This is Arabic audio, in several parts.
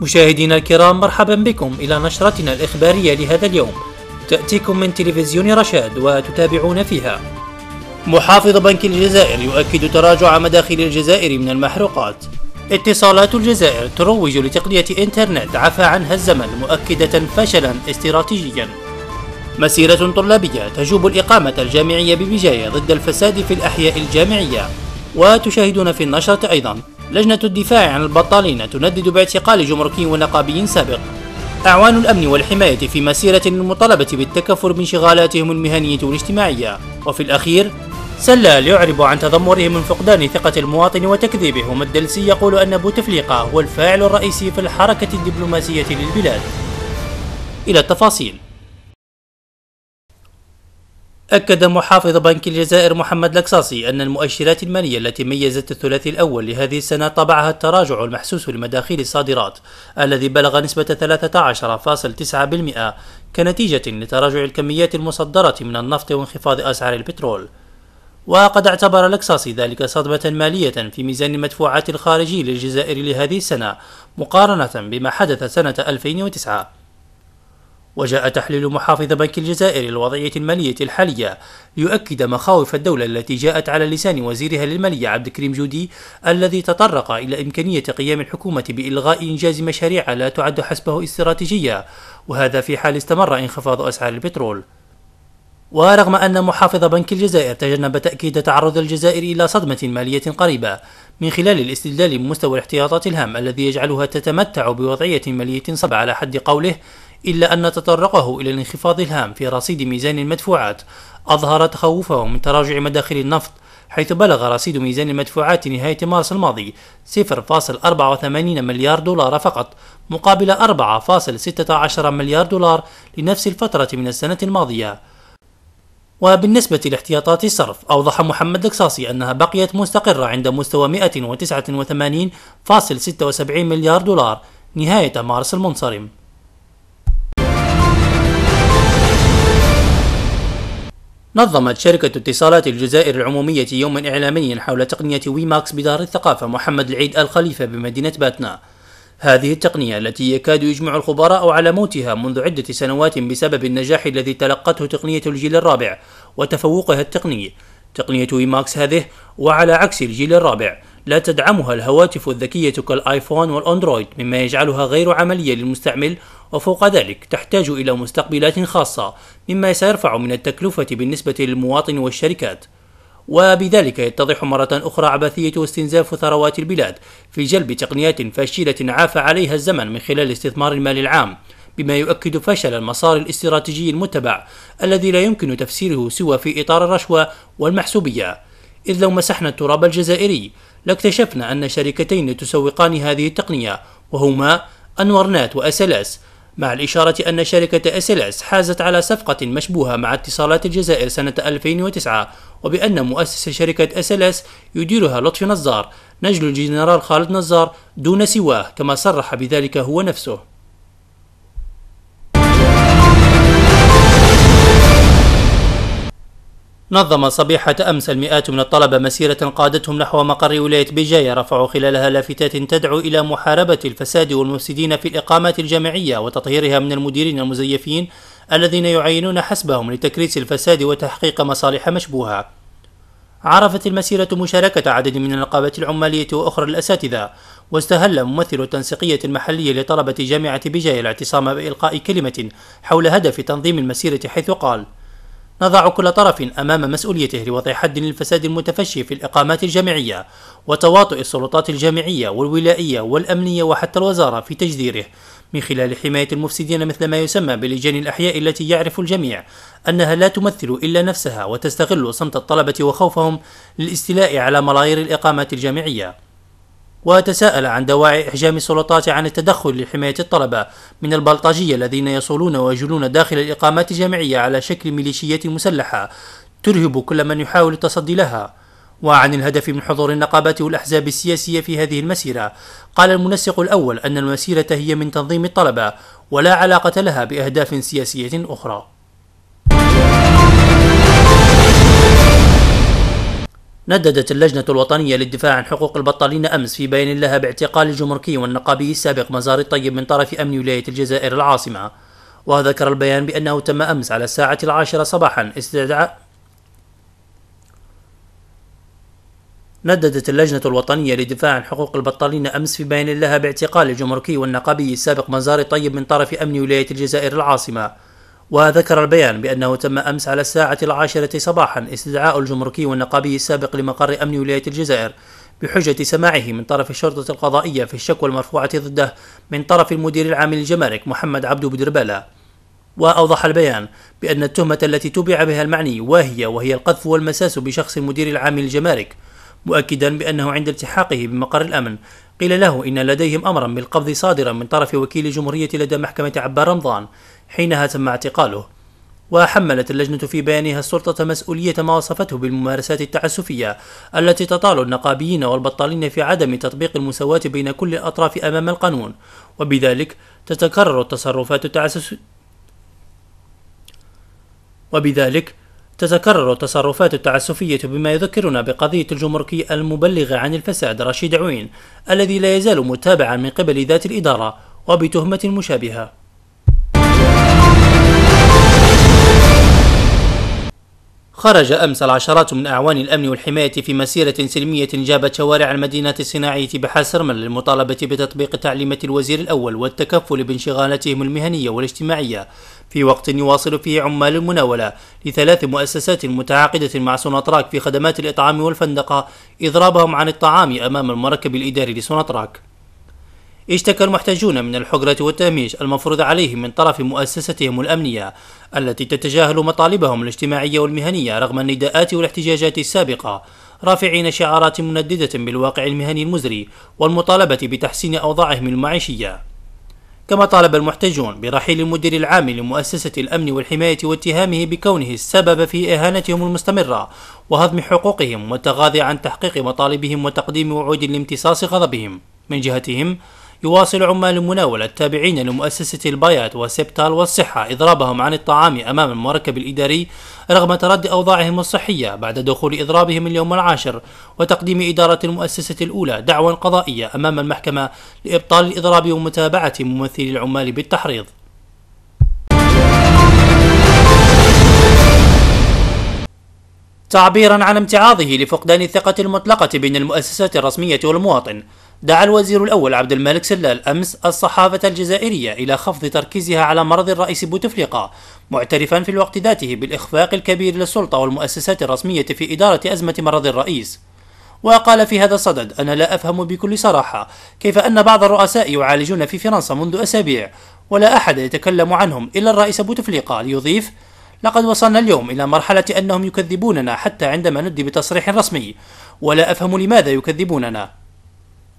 مشاهدينا الكرام مرحبا بكم إلى نشرتنا الإخبارية لهذا اليوم تأتيكم من تلفزيون رشاد وتتابعون فيها محافظ بنك الجزائر يؤكد تراجع مداخل الجزائر من المحروقات اتصالات الجزائر تروج لتقنية إنترنت عفى عنها الزمن مؤكدة فشلا استراتيجيا مسيرة طلابية تجوب الإقامة الجامعية ببجاية ضد الفساد في الأحياء الجامعية وتشاهدون في النشرة أيضا لجنة الدفاع عن البطالين تندد باعتقال جمركي ونقابي سابق أعوان الأمن والحماية في مسيرة للمطالبة بالتكفر بانشغالاتهم المهنية والاجتماعية وفي الأخير سلا يعرب عن تذمره من فقدان ثقة المواطن وتكذيبه ومدلسي يقول أن بوتفليقة هو الفاعل الرئيسي في الحركة الدبلوماسية للبلاد إلى التفاصيل أكد محافظ بنك الجزائر محمد لكساسي أن المؤشرات المالية التي ميزت الثلاثي الأول لهذه السنة طبعها التراجع المحسوس لمداخيل الصادرات الذي بلغ نسبة 13.9% كنتيجة لتراجع الكميات المصدرة من النفط وانخفاض أسعار البترول وقد اعتبر لكساسي ذلك صدمة مالية في ميزان المدفوعات الخارجي للجزائر لهذه السنة مقارنة بما حدث سنة 2009 وجاء تحليل محافظ بنك الجزائر للوضعية المالية الحالية ليؤكد مخاوف الدولة التي جاءت على لسان وزيرها للمالية عبد الكريم جودي الذي تطرق إلى إمكانية قيام الحكومة بإلغاء إنجاز مشاريع لا تعد حسبه استراتيجية وهذا في حال استمر انخفاض أسعار البترول ورغم أن محافظ بنك الجزائر تجنب تأكيد تعرض الجزائر إلى صدمة مالية قريبة من خلال الاستدلال بمستوى الاحتياطات الهام الذي يجعلها تتمتع بوضعية مالية صعبة على حد قوله إلا أن تطرقه إلى الانخفاض الهام في رصيد ميزان المدفوعات أظهر تخوفه من تراجع مداخل النفط حيث بلغ رصيد ميزان المدفوعات نهاية مارس الماضي 0.84 مليار دولار فقط مقابل 4.16 مليار دولار لنفس الفترة من السنة الماضية وبالنسبة لاحتياطات الصرف أوضح محمد القصاصي أنها بقيت مستقرة عند مستوى 189.76 مليار دولار نهاية مارس المنصرم نظمت شركة اتصالات الجزائر العمومية يوما إعلاميا حول تقنية ويماكس بدار الثقافة محمد العيد الخليفة بمدينة باتنا هذه التقنية التي يكاد يجمع الخبراء على موتها منذ عدة سنوات بسبب النجاح الذي تلقته تقنية الجيل الرابع وتفوقها التقني تقنية ويماكس هذه وعلى عكس الجيل الرابع لا تدعمها الهواتف الذكية كالآيفون والأندرويد مما يجعلها غير عملية للمستعمل وفوق ذلك تحتاج إلى مستقبلات خاصة مما سيرفع من التكلفة بالنسبة للمواطن والشركات وبذلك يتضح مرة أخرى عبثية استنزاف ثروات البلاد في جلب تقنيات فاشلة عاف عليها الزمن من خلال استثمار المال العام بما يؤكد فشل المسار الاستراتيجي المتبع الذي لا يمكن تفسيره سوى في إطار الرشوة والمحسوبية إذ لو مسحنا التراب الجزائري لاكتشفنا أن شركتين تسوقان هذه التقنية وهما أنورنات وأسلاس مع الإشارة أن شركة أسيلس حازت على صفقة مشبوهة مع اتصالات الجزائر سنة 2009 وبأن مؤسس شركة أسيلس يديرها لطفي نزار نجل الجنرال خالد نزار دون سواه كما صرح بذلك هو نفسه نظم صبيحة أمس المئات من الطلبة مسيرة قادتهم نحو مقر ولاية بجاية رفعوا خلالها لافتات تدعو إلى محاربة الفساد والمفسدين في الإقامات الجامعية وتطهيرها من المديرين المزيفين الذين يعينون حسبهم لتكريس الفساد وتحقيق مصالح مشبوهة. عرفت المسيرة مشاركة عدد من النقابات العمالية وأخرى الأساتذة، واستهل ممثل التنسيقية المحلية لطلبة جامعة بجاية الاعتصام بإلقاء كلمة حول هدف تنظيم المسيرة حيث قال: نضع كل طرف أمام مسؤوليته لوضع حد للفساد المتفشي في الإقامات الجامعية وتواطؤ السلطات الجامعية والولائية والأمنية وحتى الوزارة في تجذيره من خلال حماية المفسدين مثل ما يسمى بلجان الأحياء التي يعرف الجميع أنها لا تمثل إلا نفسها وتستغل صمت الطلبة وخوفهم للاستيلاء على ملايير الإقامات الجامعية وتساءل عن دواعي إحجام السلطات عن التدخل لحماية الطلبة من البلطجية الذين يصولون ويجولون داخل الإقامات الجامعية على شكل ميليشيات مسلحة ترهب كل من يحاول التصدي لها وعن الهدف من حضور النقابات والأحزاب السياسية في هذه المسيرة قال المنسق الأول أن المسيرة هي من تنظيم الطلبة ولا علاقة لها بأهداف سياسية أخرى نددت اللجنة الوطنية للدفاع عن حقوق البطالين أمس في بيان لها باعتقال الجمركي والنقابي السابق مزار الطيب من طرف أمن ولاية الجزائر العاصمة وذكر البيان بأنه تم أمس على الساعة العاشرة صباحا استدعاء نددت اللجنة الوطنية للدفاع عن حقوق البطالين أمس في بيان لها باعتقال الجمركي والنقابي السابق مزار الطيب من طرف أمن ولاية الجزائر العاصمة وذكر البيان بأنه تم أمس على الساعة العاشرة صباحا استدعاء الجمركي والنقابي السابق لمقر أمن ولاية الجزائر بحجة سماعه من طرف الشرطة القضائية في الشكوى المرفوعة ضده من طرف المدير العام للجمارك محمد عبدو بدربالة وأوضح البيان بأن التهمة التي تبع بها المعني واهية وهي القذف والمساس بشخص المدير العام للجمارك مؤكدا بأنه عند التحاقه بمقر الأمن قيل له إن لديهم أمرا بالقبض صادرا من طرف وكيل الجمهورية لدى محكمة عبار رمضان حينها تم اعتقاله وحملت اللجنة في بيانها السلطة مسؤولية ما وصفته بالممارسات التعسفية التي تطال النقابيين والبطالين في عدم تطبيق المساواة بين كل الأطراف أمام القانون وبذلك تتكرر التصرفات التعسس وبذلك تتكرر التصرفات التعسفية بما يذكرنا بقضية الجمركي المبلغ عن الفساد رشيد عوين الذي لا يزال متابعا من قبل ذات الإدارة وبتهمة مشابهة خرج أمس العشرات من أعوان الأمن والحماية في مسيرة سلمية جابت شوارع المدينة الصناعية بحسرمل للمطالبة بتطبيق تعليمات الوزير الأول والتكفل بانشغالاتهم المهنية والاجتماعية في وقت يواصل فيه عمال المناولة لثلاث مؤسسات متعاقدة مع سوناتراك في خدمات الإطعام والفندقة إضرابهم عن الطعام أمام المركب الإداري لسوناتراك اشتكى المحتجون من الحجرة والتهميش المفروض عليهم من طرف مؤسستهم الأمنية التي تتجاهل مطالبهم الاجتماعية والمهنية رغم النداءات والاحتجاجات السابقة رافعين شعارات منددة بالواقع المهني المزري والمطالبة بتحسين أوضاعهم المعيشية كما طالب المحتجون برحيل المدير العام لمؤسسة الأمن والحماية واتهامه بكونه السبب في إهانتهم المستمرة وهضم حقوقهم والتغاضي عن تحقيق مطالبهم وتقديم وعود لامتصاص غضبهم من جهتهم يواصل عمال المناولة التابعين لمؤسسة البيات وسبتال والصحة إضرابهم عن الطعام أمام المركب الإداري رغم تردي أوضاعهم الصحية بعد دخول إضرابهم اليوم العاشر وتقديم إدارة المؤسسة الأولى دعوى قضائية أمام المحكمة لإبطال الإضراب ومتابعة ممثلي العمال بالتحريض تعبيرا عن امتعاضه لفقدان الثقة المطلقة بين المؤسسات الرسمية والمواطن دعا الوزير الأول عبد الملك سلال أمس الصحافة الجزائرية إلى خفض تركيزها على مرض الرئيس بوتفليقة معترفا في الوقت ذاته بالإخفاق الكبير للسلطة والمؤسسات الرسمية في إدارة أزمة مرض الرئيس وقال في هذا الصدد أنا لا أفهم بكل صراحة كيف أن بعض الرؤساء يعالجون في فرنسا منذ أسابيع ولا أحد يتكلم عنهم إلا الرئيس بوتفليقة ليضيف لقد وصلنا اليوم إلى مرحلة أنهم يكذبوننا حتى عندما ندي بتصريح رسمي ولا أفهم لماذا يكذبوننا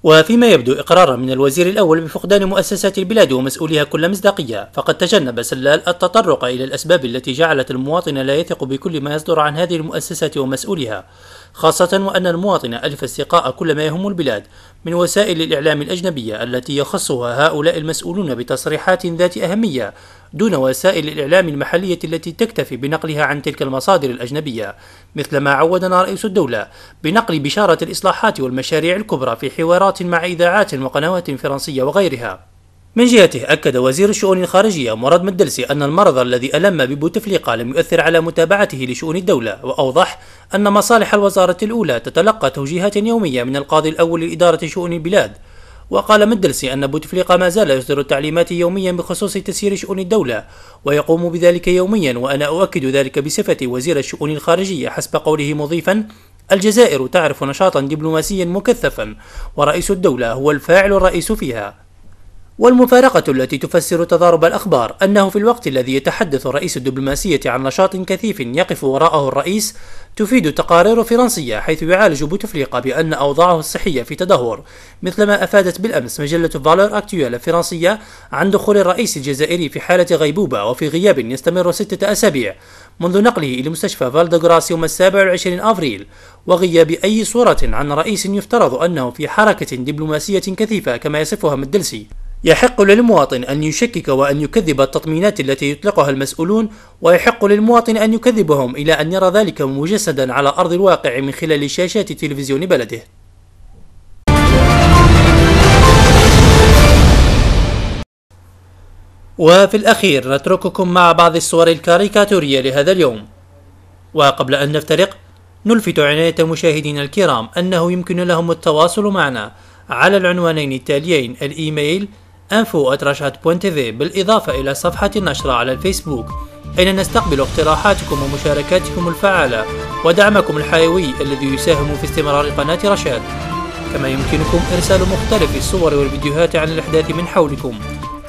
وفيما يبدو إقرارا من الوزير الأول بفقدان مؤسسات البلاد ومسؤوليها كل مصداقية فقد تجنب سلال التطرق إلى الأسباب التي جعلت المواطن لا يثق بكل ما يصدر عن هذه المؤسسات ومسؤوليها خاصة وأن المواطن ألف استقاء كل ما يهم البلاد من وسائل الإعلام الأجنبية التي يخصها هؤلاء المسؤولون بتصريحات ذات أهمية دون وسائل الإعلام المحلية التي تكتفي بنقلها عن تلك المصادر الأجنبية مثل ما عودنا رئيس الدولة بنقل بشارة الإصلاحات والمشاريع الكبرى في حوارات مع إذاعات وقنوات فرنسية وغيرها من جهته أكد وزير الشؤون الخارجية مراد مدلسي أن المرض الذي ألم ببوتفليقة لم يؤثر على متابعته لشؤون الدولة وأوضح أن مصالح الوزارة الأولى تتلقى توجيهات يومية من القاضي الأول لإدارة شؤون البلاد وقال مدلسي أن بوتفليقة ما زال يصدر التعليمات يوميا بخصوص تسيير شؤون الدولة ويقوم بذلك يوميا وأنا أؤكد ذلك بصفتي وزير الشؤون الخارجية حسب قوله مضيفا الجزائر تعرف نشاطا دبلوماسيا مكثفا ورئيس الدولة هو الفاعل الرئيس فيها والمفارقة التي تفسر تضارب الأخبار أنه في الوقت الذي يتحدث رئيس الدبلوماسية عن نشاط كثيف يقف وراءه الرئيس تفيد تقارير فرنسية حيث يعالج بوتفليقة بأن أوضاعه الصحية في تدهور مثلما أفادت بالأمس مجلة فالور أكتويل الفرنسية عن دخول الرئيس الجزائري في حالة غيبوبة وفي غياب يستمر ستة أسابيع منذ نقله إلى مستشفى فالدغراس يوم السابع والعشرين أفريل وغياب أي صورة عن رئيس يفترض أنه في حركة دبلوماسية كثيفة كما يصفها مدلسي يحق للمواطن أن يشكك وأن يكذب التطمينات التي يطلقها المسؤولون ويحق للمواطن أن يكذبهم إلى أن يرى ذلك مجسدا على أرض الواقع من خلال شاشات تلفزيون بلده وفي الأخير نترككم مع بعض الصور الكاريكاتورية لهذا اليوم وقبل أن نفترق نلفت عناية مشاهدينا الكرام أنه يمكن لهم التواصل معنا على العنوانين التاليين الإيميل info@rashad.tv بالإضافة إلى صفحة النشرة على الفيسبوك أين نستقبل اقتراحاتكم ومشاركاتكم الفعالة ودعمكم الحيوي الذي يساهم في استمرار قناة رشاد كما يمكنكم إرسال مختلف الصور والفيديوهات عن الأحداث من حولكم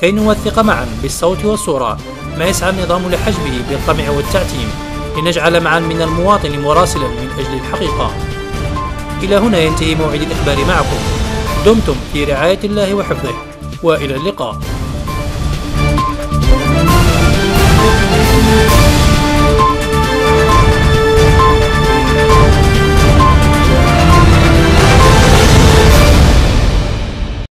كي نوثق معا بالصوت والصورة ما يسعى النظام لحجبه بالطمع والتعتيم لنجعل معا من المواطن مراسلا من أجل الحقيقة إلى هنا ينتهي موعد الإخبار معكم دمتم في رعاية الله وحفظه والى اللقاء